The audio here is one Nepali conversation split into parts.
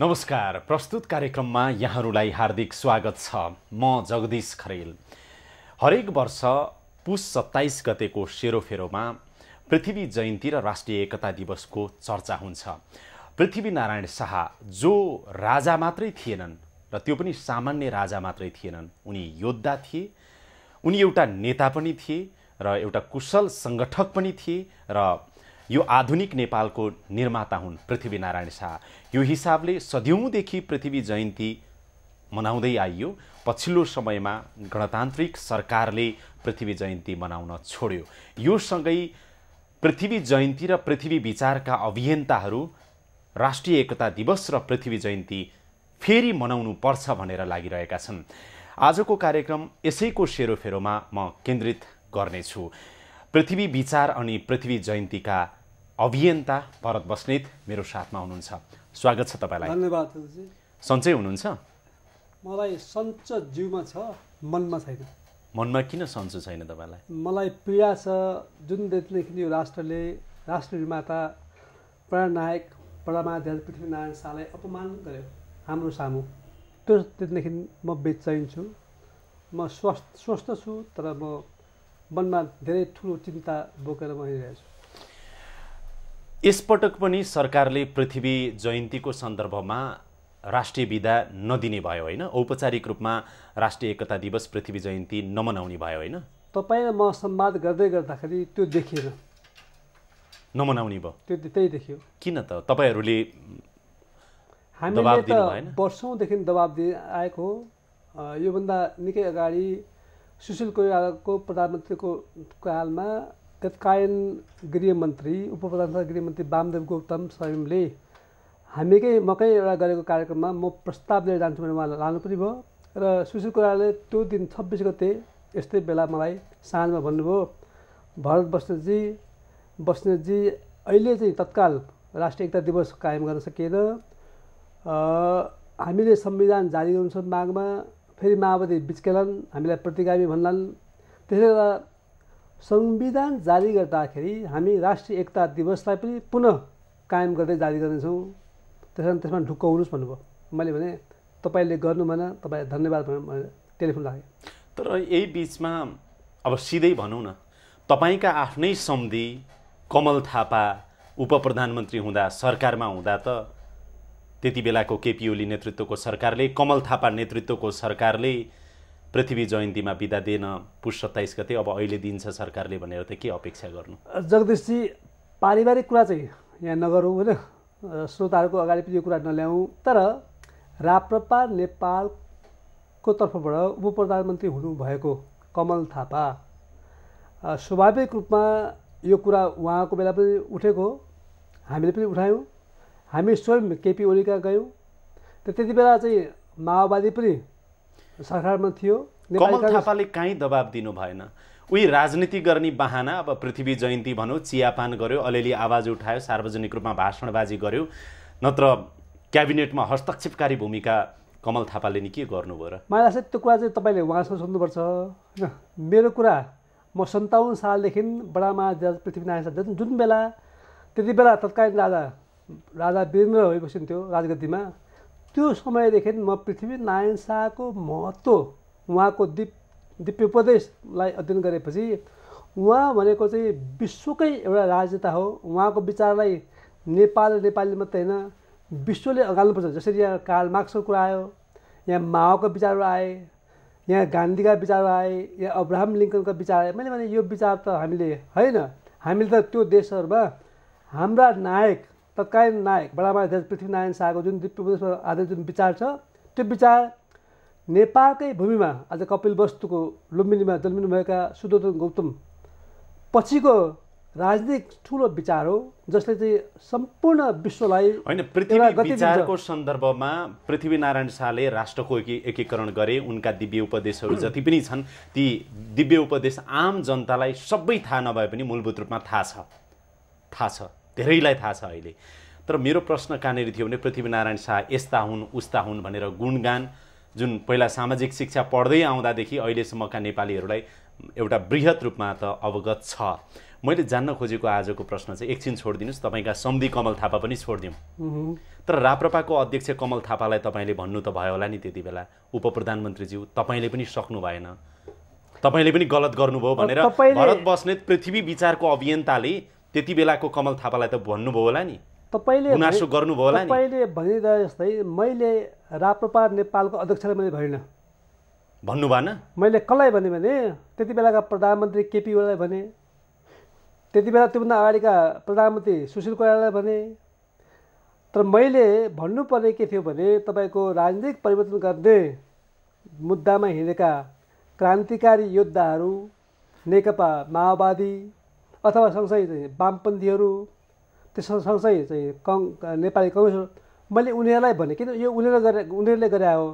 नमस्कार प्रस्तुत कार्यक्रममा यहाँहरूलाई हार्दिक स्वागत छ म जगदीश खरेल हरेक वर्ष पुस सत्ताइस गतेको सेरोफेरोमा पृथ्वी जयन्ती र राष्ट्रिय एकता दिवसको चर्चा हुन्छ पृथ्वीनारायण शाह जो राजा मात्रै थिएनन् र त्यो पनि सामान्य राजा मात्रै थिएनन् उनी योद्धा थिए उनी एउटा नेता पनि थिए र एउटा कुशल सङ्गठक पनि थिए र यो आधुनिक नेपालको निर्माता हुन् पृथ्वीनारायण शाह यो हिसाबले सदिउँदेखि पृथ्वी जयन्ती मनाउँदै आइयो पछिल्लो समयमा गणतान्त्रिक सरकारले पृथ्वी जयन्ती मनाउन छोड्यो यो सँगै पृथ्वी जयन्ती र पृथ्वी विचारका अभियन्ताहरू राष्ट्रिय एकता दिवस र पृथ्वी जयन्ती फेरि मनाउनु पर्छ भनेर लागिरहेका छन् आजको कार्यक्रम यसैको सेरोफेरोमा म केन्द्रित गर्नेछु पृथ्वी विचार अनि पृथ्वी जयन्तीका अभियन्ता भरत बस्नेत मेरो साथमा हुनुहुन्छ स्वागत छ तपाईँलाई धन्यवाद सन्चै हुनुहुन्छ मलाई सन्च जिउमा छ मनमा छैन मनमा किन सन्चो छैन तपाईँलाई मलाई पीडा छ जुन यो राष्ट्रले राष्ट्र निर्माता प्रणनायक परमाध्यक्ष पृथ्वीनारायण शाहलाई अपमान गर्यो हाम्रो सामु त्यो त्यतिदेखि म बेचैन छु म स्वस्थ स्वस्थ छु तर म मनमा धेरै ठुलो चिन्ता बोकेर म छु यसपटक पनि सरकारले पृथ्वी जयन्तीको सन्दर्भमा राष्ट्रिय विदा नदिने भयो होइन औपचारिक रूपमा राष्ट्रिय एकता दिवस पृथ्वी जयन्ती नमनाउने भयो होइन तपाईँ म सम्वाद गर्दै गर्दाखेरि त्यो देखिएन नमनाउने भयो त्यो त्यही देखियो किन त तपाईँहरूले हामीले त वर्षौँदेखि दबाब दिए आएको हो योभन्दा निकै अगाडि सुशील कोइरालाको प्रधानमन्त्रीको कालमा तत्कालीन गृहमन्त्री उपप्रधान गृहमन्त्री वामदेव गौतम स्वयंले हामीकै मकै एउटा गरेको कार्यक्रममा म प्रस्ताव लिएर जान्छु भनेर उहाँलाई लानु पनि भयो र सुशील कुराले त्यो दिन छब्बिस गते यस्तै बेला मलाई साँझमा भन्नुभयो भरत बस्नेतजी बस्नेतजी अहिले चाहिँ तत्काल राष्ट्रिय एकता दिवस कायम गर्न सकिएन हामीले संविधान जारी गर्नु छ मागमा फेरि माओवादी बिचकेलान् हामीलाई प्रतिगामी भन्लान् त्यसले गर्दा संविधान जारी गर्दाखेरि हामी राष्ट्रिय एकता दिवसलाई पनि पुनः कायम गर्दै जारी गर्नेछौँ त्यस कारण त्यसमा ढुक्काउनुहोस् भन्नुभयो मैले भने तपाईँले गर्नु भएन तपाईँलाई धन्यवाद भनेर टेलिफोन लागेँ तर यही बिचमा अब सिधै भनौँ न तपाईँका आफ्नै सम्धि कमल थापा उप प्रधानमन्त्री हुँदा सरकारमा हुँदा त त्यति बेलाको केपिओली नेतृत्वको सरकारले कमल थापा नेतृत्वको सरकारले पृथ्वी जयन्तीमा बिदा दिन पुष सत्ताइस गते अब अहिले दिन्छ सरकारले भनेर त के अपेक्षा गर्नु जगदीशजी पारिवारिक कुरा चाहिँ यहाँ नगरौँ होइन श्रोताहरूको अगाडि पनि यो कुरा नल्याउँ तर राप्रपा नेपालको तर्फबाट उप प्रधानमन्त्री हुनुभएको कमल थापा स्वाभाविक रूपमा यो कुरा उहाँको बेला पनि उठेको हामीले पनि उठायौँ हामी स्वयं केपी ओलीका गयौँ र त्यति बेला चाहिँ माओवादी पनि सरकारमा थियो कमल थापाले काहीँ दबाब दिनु भएन उही राजनीति गर्ने बाहना अब पृथ्वी जयन्ती भनौँ चियापान गर्यो अलिअलि आवाज उठायो सार्वजनिक रूपमा भाषणबाजी गर्यो नत्र क्याबिनेटमा हस्तक्षेपकारी भूमिका कमल थापाले नि के गर्नुभयो र मलाई लाग्छ त्यो कुरा चाहिँ तपाईँले उहाँसँग सोध्नुपर्छ होइन मेरो कुरा म सन्ताउन्न सालदेखि बडामा पृथ्वीनारायण शाह जुन बेला त्यति बेला तत्कालीन राजा राजा वीरेन्द्र भइबस्नु थियो राजगतिमा त्यो समयदेखि म पृथ्वीनारायण शाहको महत्त्व उहाँको दिप उपदेशलाई अध्ययन गरेपछि उहाँ भनेको चाहिँ विश्वकै एउटा राजनेता हो उहाँको विचारलाई नेपाल र नेपाली मात्रै होइन विश्वले अगाल्नुपर्छ जसरी यहाँ कार्ल मार्क्सको कुरा आयो यहाँ माओको विचारहरू आए यहाँ गान्धीका विचारहरू आए यहाँ अब्राहम लिङ्कनका विचार आए मैले भने यो विचार त हामीले होइन हामीले त त्यो देशहरूमा हाम्रा नायक तत्कालीन नायक बडामा पृथ्वीनारायण शाहको जुन दिव्य उपदेशमा आधारित जुन विचार छ त्यो विचार नेपालकै भूमिमा आज कपिल वस्तुको लुम्बिनीमा जन्मिनुभएका सुदोधन गौतम पछिको राजनीतिक ठुलो विचार हो जसले चाहिँ सम्पूर्ण विश्वलाई होइन पृथ्वी विचारको सन्दर्भमा पृथ्वीनारायण शाहले राष्ट्रको एकीकरण गरे उनका दिव्य उपदेशहरू जति पनि छन् ती दिव्य उपदेश आम जनतालाई सबै थाहा नभए पनि मूलभूत रूपमा थाहा छ थाहा छ धेरैलाई थाहा छ अहिले तर मेरो प्रश्न कहाँनिर थियो भने पृथ्वीनारायण शाह यस्ता हुन् उस्ता हुन् भनेर गुणगान जुन पहिला सामाजिक शिक्षा पढ्दै आउँदादेखि अहिलेसम्मका नेपालीहरूलाई एउटा वृहत रूपमा त अवगत छ मैले जान्न खोजेको आजको प्रश्न चाहिँ एकछिन छोडिदिनुहोस् तपाईँका सम्धि कमल थापा पनि छोडिदिउँ तर राप्रपाको अध्यक्ष कमल थापालाई तपाईँले भन्नु त भयो होला नि त्यति बेला उप प्रधानमन्त्रीज्यू तपाईँले पनि सक्नु भएन तपाईँले पनि गलत गर्नुभयो भनेर भरत बस्नेत पृथ्वी विचारको अभियन्ताले त्यति बेलाको कमल थापालाई त भन्नुभयो होला नि तपाईँले गुनासो गर्नुभयो होला तपाईँले भनिरहे जस्तै मैले राप्रपा नेपालको अध्यक्षलाई मैले भइनँ भन्नु भएन मैले कसलाई भने भने त्यति बेलाका प्रधानमन्त्री केपी ओलीलाई भने त्यति बेला त्योभन्दा अगाडिका प्रधानमन्त्री सुशील कोइरालालाई भने तर मैले भन्नुपर्ने के थियो भने तपाईँको राजनीतिक परिवर्तन गर्ने मुद्दामा हिँडेका क्रान्तिकारी योद्धाहरू नेकपा माओवादी अथवा सँगसँगै चाहिँ वामपन्थीहरू त्यसो सँगसँगै चाहिँ कङ नेपाली कङ्ग्रेस मैले उनीहरूलाई भने किन यो उनीहरूले गरे उनीहरूले गरे हो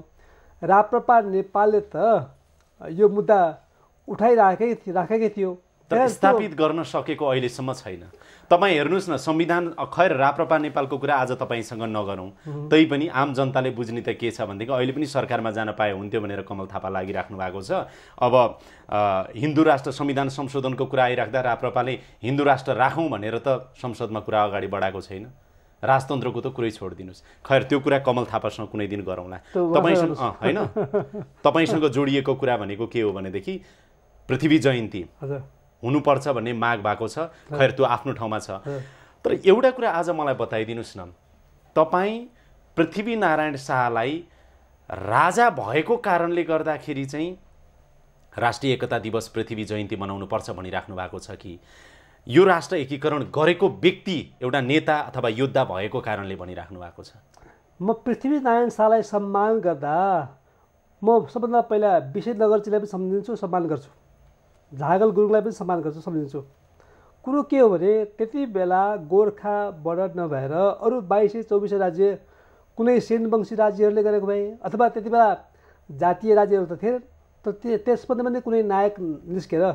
राप्रपा नेपालले त यो मुद्दा उठाइराखेकै राखेकै थियो स्थापित गर्न सकेको अहिलेसम्म छैन तपाईँ हेर्नुहोस् न संविधान खैर राप्रपा नेपालको कुरा आज तपाईँसँग नगरौँ तैपनि आम जनताले बुझ्ने त के छ भनेदेखि अहिले पनि सरकारमा जान पाए हुन्थ्यो भनेर कमल थापा लागिराख्नु भएको छ अब हिन्दू राष्ट्र संविधान संशोधनको कुरा आइराख्दा राप्रपाले हिन्दू राष्ट्र राखौँ भनेर त संसदमा कुरा अगाडि बढाएको छैन राजतन्त्रको त कुरै छोडिदिनुहोस् खैर त्यो कुरा कमल थापासँग कुनै दिन गरौँला तपाईँसँग होइन तपाईँसँग जोडिएको कुरा भनेको के हो भनेदेखि पृथ्वी जयन्ती हुनुपर्छ भन्ने माग भएको छ खैर त्यो आफ्नो ठाउँमा छ तर एउटा कुरा आज मलाई बताइदिनुहोस् न तपाईँ पृथ्वीनारायण शाहलाई राजा भएको कारणले गर्दाखेरि चाहिँ राष्ट्रिय एकता दिवस पृथ्वी जयन्ती मनाउनुपर्छ भनिराख्नु भएको छ कि यो राष्ट्र एकीकरण गरेको व्यक्ति एउटा नेता अथवा योद्धा भएको कारणले भनिराख्नु भएको छ म पृथ्वीनारायण शाहलाई सम्मान गर्दा म सबभन्दा पहिला विशेष नगरजीलाई पनि सम्झिन्छु सम्मान गर्छु झागल गुरुङलाई पनि सम्मान गर्छु सम्झिन्छु कुरो के हो भने त्यति बेला गोर्खा बर्डर नभएर अरू बाइसै चौबिसै राज्य कुनै सेनवंशी राज्यहरूले गरेको भए अथवा त्यति बेला जातीय राज्यहरू त थिए तर त्यसमध्ये पनि कुनै नायक निस्केर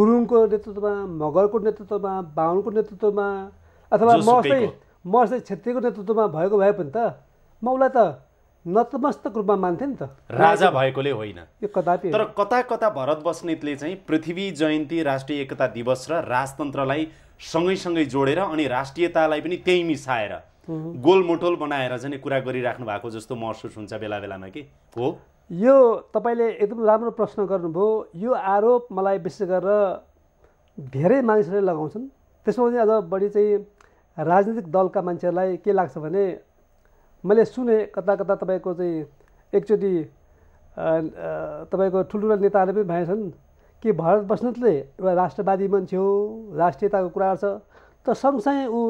गुरुङको नेतृत्वमा मगरको नेतृत्वमा बाहुनको नेतृत्वमा अथवा म चाहिँ म चाहिँ क्षेत्रीयको नेतृत्वमा भएको भए पनि त म उसलाई त नतमस्तक रूपमा मान्थे नि त राजा भएकोले होइन यो कदापि तर कता कता भरत बस्नेतले चाहिँ पृथ्वी जयन्ती राष्ट्रिय एकता दिवस र राजतन्त्रलाई सँगैसँगै जोडेर अनि राष्ट्रियतालाई पनि त्यही मिसाएर गोलमोटोल बनाएर चाहिँ कुरा गरिराख्नु भएको जस्तो महसुस हुन्छ बेला बेलामा कि हो यो तपाईँले एकदम राम्रो प्रश्न गर्नुभयो यो आरोप मलाई विशेष गरेर धेरै मानिसहरूले लगाउँछन् त्यसमा चाहिँ अझ बढी चाहिँ राजनीतिक दलका मान्छेहरूलाई के लाग्छ भने मैले सुने कता कता तपाईँको चाहिँ एकचोटि तपाईँको ठुल्ठुला नेताहरू पनि भएका छन् कि भरत बस्नेतले एउटा राष्ट्रवादी मान्छे हो राष्ट्रियताको कुरा छ त सँगसँगै ऊ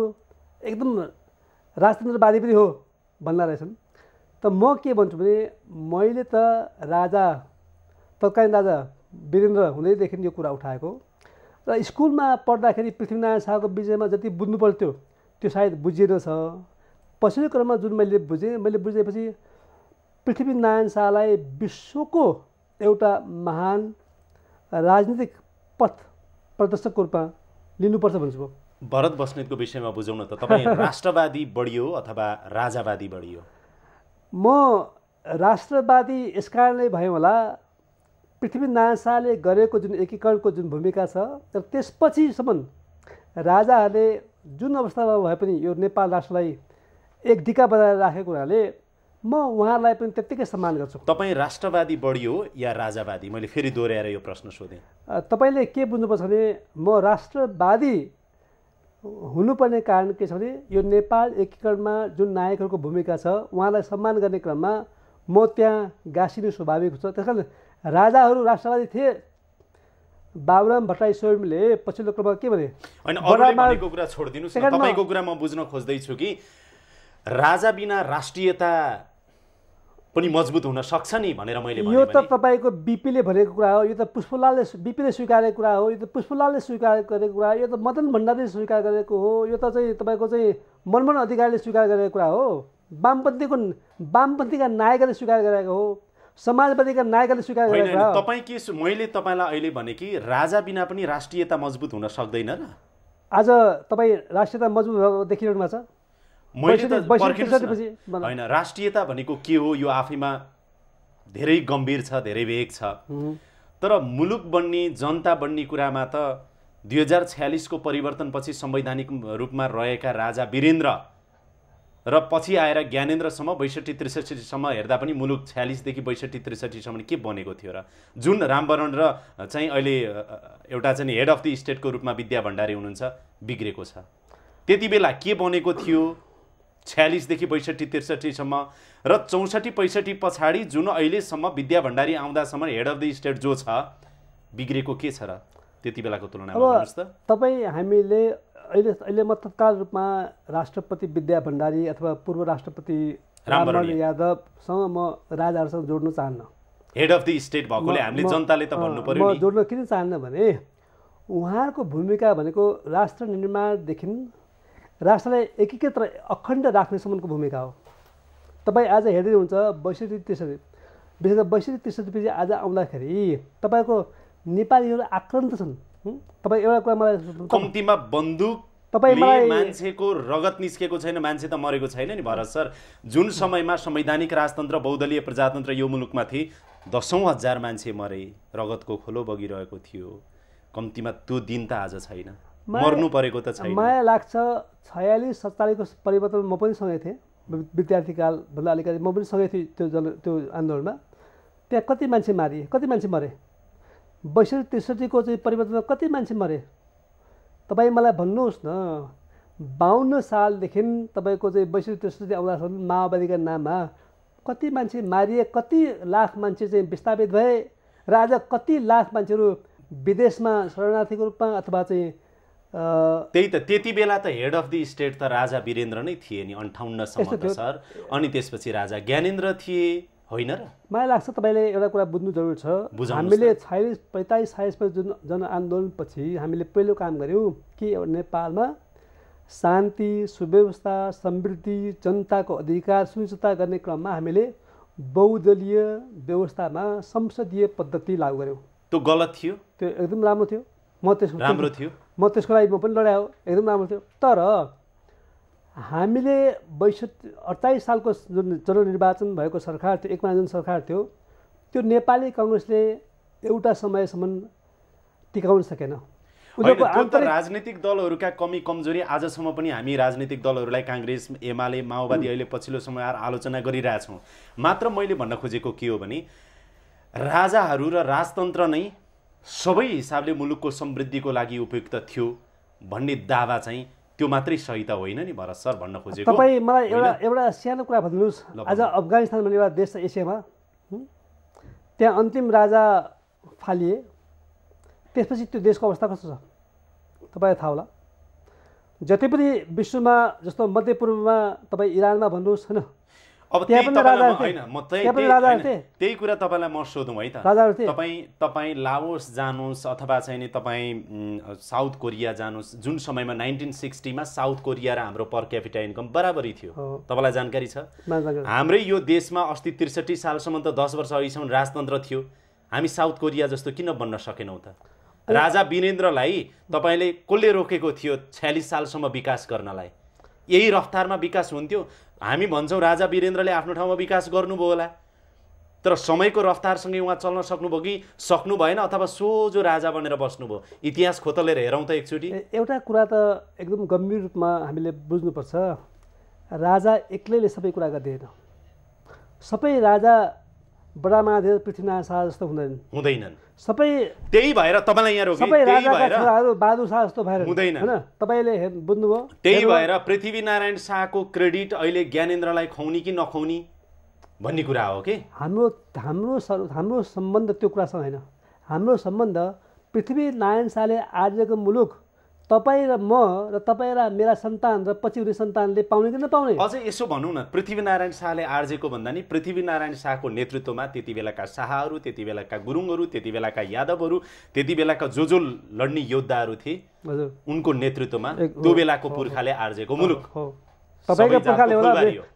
एकदम राजतन्त्रवादी पनि हो भन्ला रहेछन् त म के भन्छु भने मैले त राजा तत्कालीन राजा वीरेन्द्र हुँदैदेखि यो कुरा उठाएको र स्कुलमा पढ्दाखेरि पृथ्वीनारायण शाहको विषयमा जति बुझ्नु पर्थ्यो त्यो सायद बुझिएन छ पछिल्लो क्रममा जुन मैले बुझेँ मैले बुझेपछि पृथ्वीनारायण शाहलाई विश्वको एउटा महान राजनीतिक पथ प्रदर्शकको रूपमा लिनुपर्छ भन्छु म भरत बस्नेतको विषयमा बुझाउन त तपाईँ राष्ट्रवादी बढियो अथवा राजावादी बढियो म राष्ट्रवादी यसकारणले भयो होला पृथ्वीनारायण शाहले गरेको जुन एकीकरणको जुन भूमिका छ तर त्यसपछिसम्म राजाहरूले जुन अवस्थामा भए पनि यो नेपाल राष्ट्रलाई एक ढिका बजाएर राखेको हुनाले म उहाँलाई पनि त्यत्तिकै सम्मान गर्छु तपाईँ राष्ट्रवादी बढियो या राजावादी मैले फेरि दोहोऱ्याएर यो प्रश्न सोधेँ तपाईँले के बुझ्नुपर्छ भने म राष्ट्रवादी हुनुपर्ने कारण के छ भने यो नेपाल एकीकरणमा जुन नायकहरूको भूमिका छ उहाँलाई सम्मान गर्ने क्रममा म त्यहाँ गाँसिनु स्वाभाविक छ त्यस कारण राजाहरू राष्ट्रवादी थिए बाबुराम भट्टराई स्वयंले पछिल्लो क्रममा के भने होइन कुरा छोडिदिनुहोस् तपाईँको कुरा म बुझ्न खोज्दैछु कि राजा बिना राष्ट्रियता पनि मजबुत हुन सक्छ नि भनेर मैले यो त तपाईँको बिपीले भनेको कुरा हो यो त पुष्पलालले बिपीले स्वीकारेको कुरा हो यो त पुष्पलालले स्वीकार गरेको कुरा यो त मदन भण्डारीले स्वीकार गरेको हो यो त चाहिँ तपाईँको चाहिँ मनमोहन अधिकारीले स्वीकार गरेको कुरा हो वामपन्थीको वामपन्थीका नायकले स्वीकार गरेको हो समाजवादीका नायकले स्वीकार गरेको हो तपाईँ के मैले तपाईँलाई अहिले भने कि राजा बिना पनि राष्ट्रियता मजबुत हुन सक्दैन र आज तपाईँ राष्ट्रियता मजबुत भएको देखिरहनु भएको छ होइन राष्ट्रियता भनेको के हो यो आफैमा धेरै गम्भीर छ धेरै भेग छ तर मुलुक बन्ने जनता बन्ने कुरामा त दुई हजार छ्यालिसको परिवर्तनपछि संवैधानिक रूपमा रहेका राजा वीरेन्द्र र पछि आएर ज्ञानेन्द्रसम्म बैसठी त्रिसठीसम्म हेर्दा पनि मुलुक छ्यालिसदेखि बैसठी त्रिसठीसम्म के बनेको थियो र जुन रामवरण र चाहिँ अहिले एउटा चाहिँ हेड अफ द स्टेटको रूपमा विद्या भण्डारी हुनुहुन्छ बिग्रेको छ त्यति बेला के बनेको थियो छ्यालिसदेखि बैसठी त्रिसठीसम्म र चौसठी पैँसठी पछाडि जुन अहिलेसम्म विद्या भण्डारी आउँदासम्म हेड अफ द स्टेट जो छ बिग्रेको के छ र त्यति बेलाको तुलनामा तपाईँ हामीले अहिले अहिले म तत्काल रूपमा राष्ट्रपति विद्या भण्डारी अथवा पूर्व राष्ट्रपति रामवरण यादवसँग म राजाहरूसँग जोड्न चाहन्न हेड अफ द स्टेट भएकोले हामीले जनताले त भन्नु पर्यो जोड्न किन चाहन्न भने उहाँहरूको भूमिका भनेको राष्ट्र निर्माणदेखि राष्ट्रलाई एकीकृत र अखण्ड राख्नेसम्मको भूमिका हो तपाईँ आज हेर्दै हुन्छ बैसठी त्रिसठी विशेष गरी बैसठी त्रिसठी आज आउँदाखेरि तपाईँको नेपालीहरू आक्रान्त छन् तपाईँ एउटा कुरा मलाई कम्तीमा बन्दुक तपाईँ मान्छेको रगत निस्केको छैन मान्छे त मरेको छैन नि भरत सर जुन समयमा संवैधानिक राजतन्त्र बहुदलीय प्रजातन्त्र यो मुलुकमा थिए दसौँ हजार मान्छे मरे रगतको खोलो बगिरहेको थियो कम्तीमा त्यो दिन त आज छैन मर्नु परेको त छैन माया लाग्छ छयालिस सत्तालिसको परिवर्तनमा म पनि सँगै थिएँ विद्यार्थीकालभन्दा अलिकति म पनि सँगै थिएँ त्यो जन त्यो आन्दोलनमा त्यहाँ कति मान्छे मारिए कति मान्छे मरे बैसठी त्रिसठीको चाहिँ परिवर्तनमा कति मान्छे मरे तपाईँ मलाई भन्नुहोस् न बाहन्न सालदेखि तपाईँको चाहिँ बैसठी त्रिसठी आउँदासम्म माओवादीका नाममा कति मान्छे मारिए कति लाख मान्छे चाहिँ विस्थापित भए र आज कति लाख मान्छेहरू विदेशमा शरणार्थीको रूपमा अथवा चाहिँ त्यही त त्यति बेला त हेड अफ द स्टेट त राजा वीरेन्द्र नै थिए नि अन्ठाउन्नसम्म त सर अनि त्यसपछि राजा ज्ञानेन्द्र थिए होइन र मलाई लाग्छ तपाईँले एउटा कुरा बुझ्नु जरुरी छ हामीले छयालिस पैँतालिस छयालिस जुन जनआन्दोलनपछि हामीले पहिलो काम गऱ्यौँ के नेपालमा शान्ति सुव्यवस्था समृद्धि जनताको अधिकार सुनिश्चित गर्ने क्रममा हामीले बहुदलीय व्यवस्थामा संसदीय पद्धति लागू गऱ्यौँ त्यो गलत थियो त्यो एकदम राम्रो थियो म त्यसको राम्रो थियो म त्यसको लागि म पनि लडायो एकदम राम्रो थियो तर हामीले बैसठी अडचालिस सालको जुन जननिर्वाचन भएको सरकार थियो एकमा महाजन सरकार थियो त्यो नेपाली कङ्ग्रेसले एउटा समयसम्म टिकाउन सकेन राजनीतिक दलहरूका कमी कमजोरी आजसम्म पनि हामी राजनीतिक दलहरूलाई काङ्ग्रेस एमाले माओवादी अहिले पछिल्लो समय आएर आलोचना गरिरहेछौँ मात्र मैले भन्न खोजेको के हो भने राजाहरू र राजतन्त्र नै सबै हिसाबले मुलुकको समृद्धिको लागि उपयुक्त थियो भन्ने दावा चाहिँ त्यो मात्रै सही त होइन नि भरत सर भन्न खोजेको तपाईँ मलाई एउटा एउटा सानो कुरा भनिदिनुहोस् आज अफगानिस्तान भन्ने एउटा देश छ एसियामा त्यहाँ अन्तिम राजा फालिए त्यसपछि त्यो देशको अवस्था कस्तो छ तपाईँलाई थाहा होला जति पनि विश्वमा जस्तो मध्यपूर्वमा तपाईँ इरानमा भन्नुहोस् होइन अब त्यही होइन म त्यही त्यही कुरा तपाईँलाई म सोधौँ है त तपाईँ तपाईँ लाओस जानुहोस् अथवा चाहिँ नि तपाईँ साउथ कोरिया जानुहोस् जुन समयमा नाइन्टिन सिक्सटीमा साउथ कोरिया र हाम्रो पर क्यापिटल इन्कम बराबरी थियो तपाईँलाई जानकारी छ हाम्रै यो देशमा अस्ति त्रिसठी सालसम्म त दस वर्ष अघिसम्म राजतन्त्र थियो हामी साउथ कोरिया जस्तो किन बन्न सकेनौँ त राजा वीरेन्द्रलाई तपाईँले कसले रोकेको थियो छ्यालिस सालसम्म विकास गर्नलाई यही रफ्तारमा विकास हुन्थ्यो हामी भन्छौँ राजा वीरेन्द्रले आफ्नो ठाउँमा विकास गर्नुभयो होला तर समयको रफ्तारसँगै उहाँ चल्न सक्नुभयो कि सक्नु भएन अथवा सोझो राजा बनेर बस्नुभयो इतिहास खोतलेर हेरौँ त एकचोटि एउटा कुरा त एकदम गम्भीर रूपमा हामीले बुझ्नुपर्छ राजा एक्लैले सबै कुरा गर्दैन सबै राजा बडा महादेव पृथ्वीनारायण शाह जस्तो हुँदैन हुँदैनन् सबै त्यही भएर तपाईँलाई यहाँ सबै राजाका छोराहरू बहादुर शाह जस्तो भएर हुँदैन होइन तपाईँले बुझ्नुभयो त्यही भएर पृथ्वीनारायण शाहको क्रेडिट अहिले ज्ञानेन्द्रलाई खुवाउने कि नखुवाउने भन्ने कुरा हो कि हाम्रो हाम्रो हाम्रो सम्बन्ध त्यो कुरासँग होइन हाम्रो सम्बन्ध पृथ्वीनारायण शाहले आजको मुलुक तपाईँ र म र तपाईँ र मेरा सन्तान र पछि हुने सन्तानले पाउने कि नपाउने अझै यसो भनौँ न पृथ्वीनारायण शाहले आर्जेको भन्दा नि पृथ्वीनारायण शाहको नेतृत्वमा त्यति बेलाका शाहहरू त्यति बेलाका गुरुङहरू त्यति बेलाका यादवहरू त्यति बेलाका जो जो लड्ने योद्धाहरू थिए उनको नेतृत्वमा त्यो बेलाको पुर्खाले आर्जेको मुलुक तपाईँको पुर्खाले होला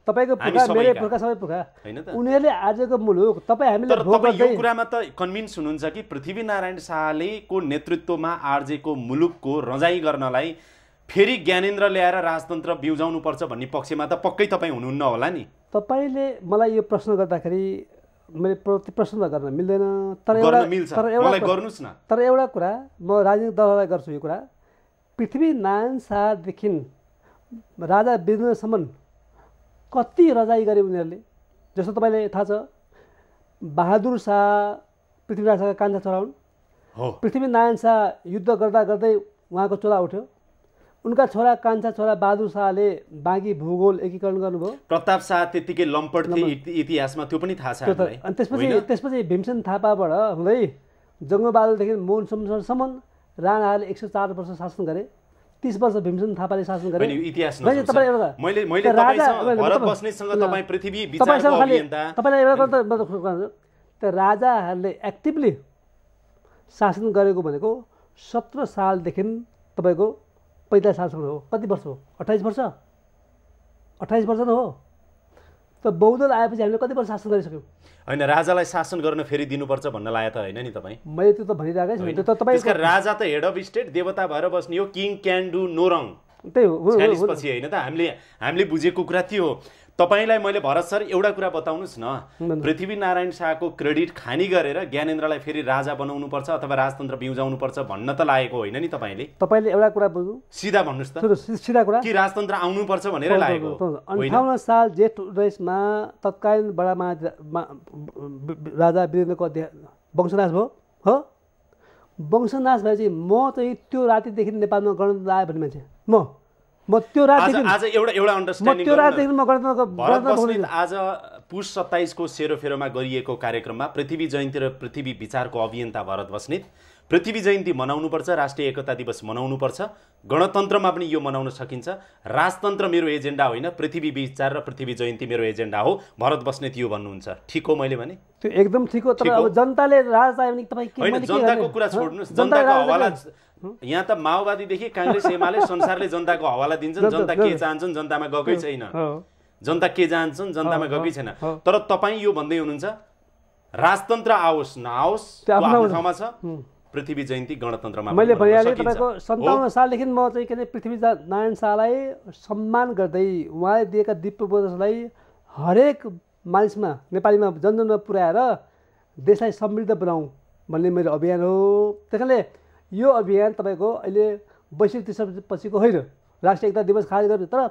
तपाईँको पुर्खा मेरै पुर्खा सबै पुर्खा होइन उनीहरूले आजको मूल हो तपाईँ हामीले यो कुरामा त कन्भिन्स हुनुहुन्छ कि पृथ्वीनारायण शाहले को नेतृत्वमा आर्जेको मुलुकको रजाइ गर्नलाई फेरि ज्ञानेन्द्र ल्याएर राजतन्त्र बिउजाउनु पर्छ भन्ने पक्षमा त पक्कै तपाईँ हुनुहुन्न होला नि तपाईँले मलाई यो प्रश्न गर्दाखेरि मैले प्रश्न त गर्न मिल्दैन तर एउटा तर एउटा न तर एउटा कुरा म राजनीतिक दललाई गर्छु यो कुरा पृथ्वीनारायण शाहदेखि राजा वीरेन्द्रसम्म कति रजाई गरे उनीहरूले जस्तो तपाईँले थाहा छ बहादुर शाह पृथ्वीराज शाहका कान्छा छोरा हुन् हो पृथ्वीनारायण शाह युद्ध गर्दा गर्दै उहाँको चोला उठ्यो उनका छोरा कान्छा छोरा बहादुर शाहले बाँकी भूगोल एकीकरण गर्नुभयो प्रताप शाह त्यतिकै लम्पट इतिहासमा त्यो पनि थाहा छ अनि त्यसपछि त्यसपछि भीमसेन थापाबाट हुँदै जङ्गबहादुरदेखि मोहन सोमसम्म राणाहरूले एक सय चार वर्ष शासन गरे तिस वर्ष भीमसेन थापाले शासन गरे त्यो राजाहरूले एक्टिभली शासन गरेको भनेको सत्र सालदेखि तपाईँको पैँतालिस सालसम्म हो कति वर्ष हो अठाइस वर्ष अठाइस वर्ष त हो त बहुदल आएपछि हामीले कति शासन गरिसक्यौँ होइन राजालाई शासन गर्न फेरि दिनुपर्छ भन्न लाग्यो त होइन नि तपाईँ मैले त्यो त भनिरहेकै छु त तपाईँ राजा त हेड अफ स्टेट देवता भएर बस्ने हो king can do no wrong त्यही हो होइन त हामीले हामीले बुझेको कुरा त्यो हो तपाईँलाई मैले भरत सर एउटा कुरा बताउनुहोस् न पृथ्वीनारायण शाहको क्रेडिट खानी गरेर ज्ञानेन्द्रलाई फेरि राजा बनाउनुपर्छ अथवा राजतन्त्र बिउजाउनुपर्छ भन्न त लागेको होइन नि तपाईँले तपाईँले एउटा कुरा बुझ्नु सिधा भन्नुहोस् त सिधा कुरा कि राजतन्त्र आउनुपर्छ भनेर लागेको अन्ठाउन्न साल जेठ उन्नाइसमा तत्कालीन बडा राजा वीरेन्द्रको वंशनाश भयो हो वंशनाश भएपछि म चाहिँ त्यो रातिदेखि नेपालमा गणतन्त्र आयो भन्ने मान्छे म म त्यो रातदेखि आज एउटा एउटा अन्डरस्ट्यान्डिङ त्यो आज पुष सत्ताइसको सेरोफेरोमा गरिएको कार्यक्रममा पृथ्वी जयन्ती र पृथ्वी विचारको अभियन्ता भरत बस्नेत पृथ्वी जयन्ती मनाउनुपर्छ राष्ट्रिय एकता दिवस मनाउनुपर्छ गणतन्त्रमा पनि यो मनाउन सकिन्छ राजतन्त्र मेरो एजेन्डा होइन पृथ्वी विचार र पृथ्वी जयन्ती मेरो एजेन्डा हो भरत बस्नेत यो भन्नुहुन्छ ठिक हो मैले भने त्यो एकदम ठिक हो तर अब जनताले राज जनताको कुरा छोड्नुहोस् जनताको हवाला यहाँ त माओवादीदेखि काङ्ग्रेस एमाले संसारले जनताको हवाला दिन्छन् जनता के चाहन्छन् जनतामा गएकै छैन जनता के चाहन्छन् जनतामा गएकै छैन तर तपाईँ यो भन्दै हुनुहुन्छ राजतन्त्र आओस् नआओस् ठाउँमा छ पृथ्वी जयन्ती गणतन्त्रमा मैले भनिहालेँ तपाईँको सन्ताउन्न सालदेखि म चाहिँ के अरे पृथ्वी नारायण शाहलाई सम्मान गर्दै उहाँले दिएका दिव्य बोधलाई हरेक मानिसमा नेपालीमा जनजनमा पुर्याएर देशलाई समृद्ध बनाऊ भन्ने मेरो अभियान हो त्यसैले यो अभियान तपाईँको अहिले वैश्विक पछिको होइन राष्ट्रिय एकता दिवस खारेज गर्ने तर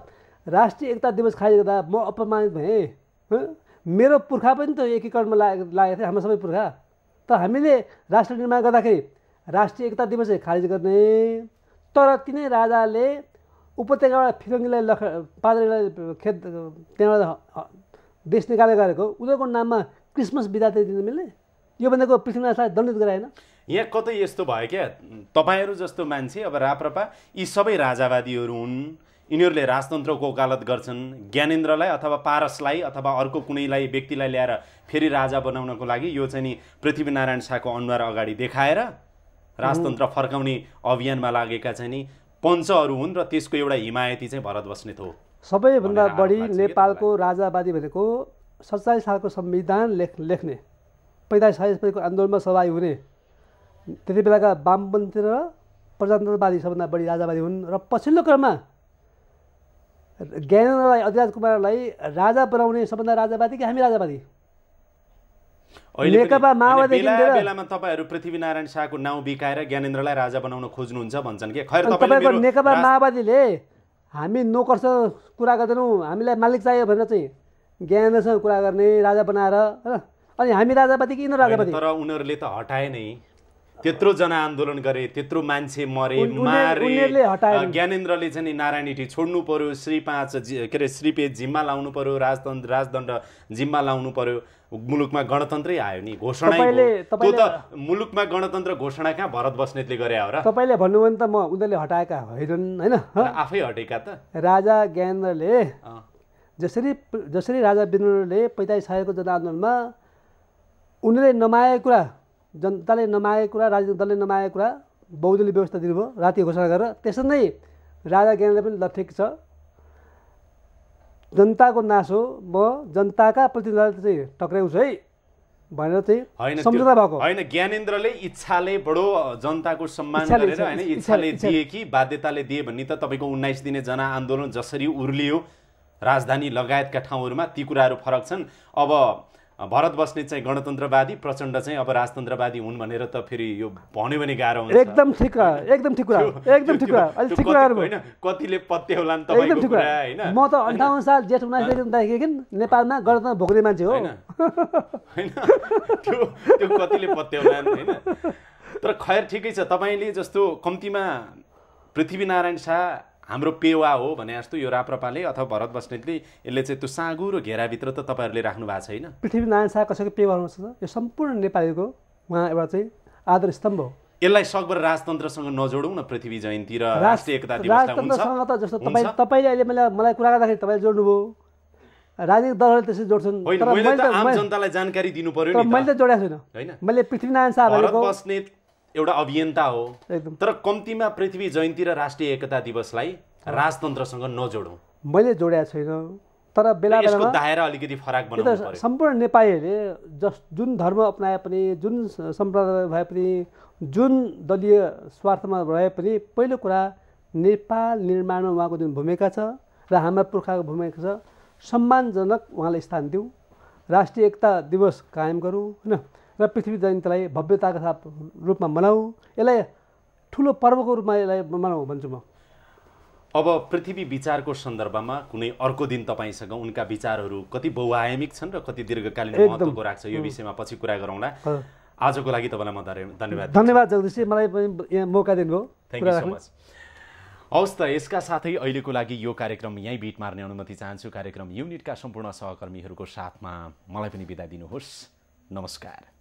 राष्ट्रिय एकता दिवस खारेज गर्दा म अपमानित भएँ मेरो पुर्खा पनि त एकीकरणमा लागेको लागेको थिएँ हाम्रो सबै पुर्खा त हामीले राष्ट्र निर्माण गर्दाखेरि राष्ट्रिय एकता दिवस खारेज गर्ने तर तिनै राजाले उपत्यकाबाट फिरङ्गीलाई लख पादरीलाई खेत त्यहाँबाट देश निकाले गरेको उनीहरूको नाममा क्रिसमस बिदा दिन मिल्ने यो भनेको पृथ्वीनाथलाई दण्डित गराएन यहाँ कतै यस्तो भयो क्या तपाईँहरू जस्तो मान्छे अब राप्रपा यी सबै राजावादीहरू हुन् यिनीहरूले राजतन्त्रको वकालत गर्छन् ज्ञानेन्द्रलाई अथवा पारसलाई अथवा अर्को कुनैलाई व्यक्तिलाई ल्याएर फेरि राजा बनाउनको लागि यो चाहिँ नि पृथ्वीनारायण शाहको अनुहार अगाडि देखाएर राजतन्त्र फर्काउने अभियानमा लागेका चाहिँ नि पञ्चहरू हुन् र त्यसको एउटा हिमायती चाहिँ भरत बस्नेत हो सबैभन्दा बढी नेपालको राजावादी भनेको सत्ताइस सालको संविधान लेख लेख्ने पैँतालिस सालको आन्दोलनमा सहभागी हुने त्यति बेलाका वामपन्थी र प्रजातन्त्रवादी सबभन्दा बढी राजावादी हुन् र पछिल्लो क्रममा ज्ञानेन्द्रलाई अधिराज कुमारलाई राजा बनाउने सबभन्दा राजावादी कि हामी राजावादी नेकपा बेलामा तपाईँहरू पृथ्वीनारायण शाहको नाउँ बिकाएर ज्ञानेन्द्रलाई राजा बनाउन खोज्नुहुन्छ भन्छन् कि खैर तपाईँको नेकपा माओवादीले हामी नोकरसँग कुरा गर्दैनौँ हामीलाई मालिक चाहियो भनेर चाहिँ ज्ञानेन्द्रसँग कुरा गर्ने राजा बनाएर अनि हामी राजावादी कि यिनीहरू राजावादी तर उनीहरूले त हटाए नै त्यत्रो जनआन्दोलन गरे त्यत्रो मान्छे मरे मारे ज्ञानेन्द्रले चाहिँ नारायणीटी छोड्नु पर्यो श्री पाँच के अरे श्रीपेज जिम्मा लाउनु पर्यो राजतन्त्र राजदण्ड जिम्मा लाउनु पर्यो मुलुकमा गणतन्त्रै आयो नि घोषणा त्यो त मुलुकमा गणतन्त्र घोषणा कहाँ भरत बस्नेतले गरे हो र तपाईँले भन्नुभयो भने त म उनीहरूले हटाएका होइनन् होइन आफै हटेका त राजा ज्ञानेन्द्रले जसरी जसरी राजा वीरेन्द्रले पैँतालिस सालको जनआन्दोलनमा उनीहरूले नमाएको कुरा जनताले नमागेको कुरा राजनीतिक दलले नमागेको कुरा बहुदलीय व्यवस्था दिनुभयो राति घोषणा गरेर त्यसरी नै राजा ज्ञानले पनि ल ठिक छ जनताको हो म जनताका प्रतिनिधिलाई चाहिँ टक्राउँछु है भनेर चाहिँ सम्झौता भएको होइन ज्ञानेन्द्रले इच्छाले बडो जनताको सम्मान गरेर होइन इच्छाले दिए कि बाध्यताले दिए भन्ने त तपाईँको उन्नाइस दिने जनआन्दोलन जसरी उर्लियो राजधानी लगायतका ठाउँहरूमा ती कुराहरू फरक छन् अब भरत बस्ने चाहिँ गणतन्त्रवादी प्रचण्ड चाहिँ अब राजतन्त्रवादी हुन् भनेर त फेरि यो भन्यो भने गाह्रो हुन्छ एकदम ठिक एकदम ठिक कुरा एकदम ठिक कुरा अहिले ठिक कुरा होइन कतिले होला नि ठिक कुरा होइन म त अन्ठाउन्न साल जेठ उन्नाइस सय नेपालमा गणतन्त्र भोग्ने मान्छे हो होइन त्यो त्यो कतिले पत्याउला होइन तर खैर ठिकै छ तपाईँले जस्तो कम्तीमा पृथ्वीनारायण शाह हाम्रो पेवा हो भने जस्तो यो राप्रपाले अथवा भरत बस्नेतले यसले चाहिँ त्यो साँगुरो घेराभित्र त तपाईँहरूले राख्नु भएको छैन पृथ्वीनारायण शाह कसैको पेवा हुनुहुन्छ यो सम्पूर्ण नेपालीको उहाँ एउटा चाहिँ आदर स्तम्भ हो यसलाई सकभर राजतन्त्रसँग नजोडौँ न पृथ्वी जयन्ती र राष्ट्रिय एकता राजतन्त्रसँग त जस्तो तपाईँ तपाईँले अहिले मैले मलाई कुरा गर्दाखेरि तपाईँले जोड्नुभयो राजनीतिक दलहरूले त्यसरी जोड्छन् मैले त जोडेको छुइनँ मैले पृथ्वीनारायण शाह एउटा अभियन्ता हो एकदम तर कम्तीमा पृथ्वी जयन्ती र राष्ट्रिय एकता दिवसलाई राजतन्त्रसँग नजोडौँ मैले जोड्या छैन तर बेला बेलामा दायरा अलिकति फरक बनाउनु सम्पूर्ण नेपालीहरूले जस जुन धर्म अप्नाए पनि जुन सम्प्रदाय भए पनि जुन दलीय स्वार्थमा रहे पनि पहिलो कुरा नेपाल निर्माणमा उहाँको जुन भूमिका छ र हाम्रा पुर्खाको भूमिका छ सम्मानजनक उहाँलाई स्थान दिउँ राष्ट्रिय एकता दिवस कायम गरौँ होइन र पृथ्वी जयन्तीलाई भव्यताको साथ रूपमा मनाऊ यसलाई ठुलो पर्वको रूपमा यसलाई मनाऊ भन्छु म अब पृथ्वी विचारको सन्दर्भमा कुनै अर्को दिन तपाईँसँग उनका विचारहरू कति बहुआयामिक छन् र कति दीर्घकालीन महत्त्वको राख्छ यो विषयमा पछि कुरा गरौँला आजको लागि तपाईँलाई म धेरै धन्यवाद धन्यवाद जगदीशी मलाई पनि यहाँ मौका दिनुभयो थ्याङ्क यू सो मच हवस् त यसका साथै अहिलेको लागि यो कार्यक्रम यहीँ बिट मार्ने अनुमति चाहन्छु कार्यक्रम युनिटका सम्पूर्ण सहकर्मीहरूको साथमा मलाई पनि बिदा दिनुहोस् नमस्कार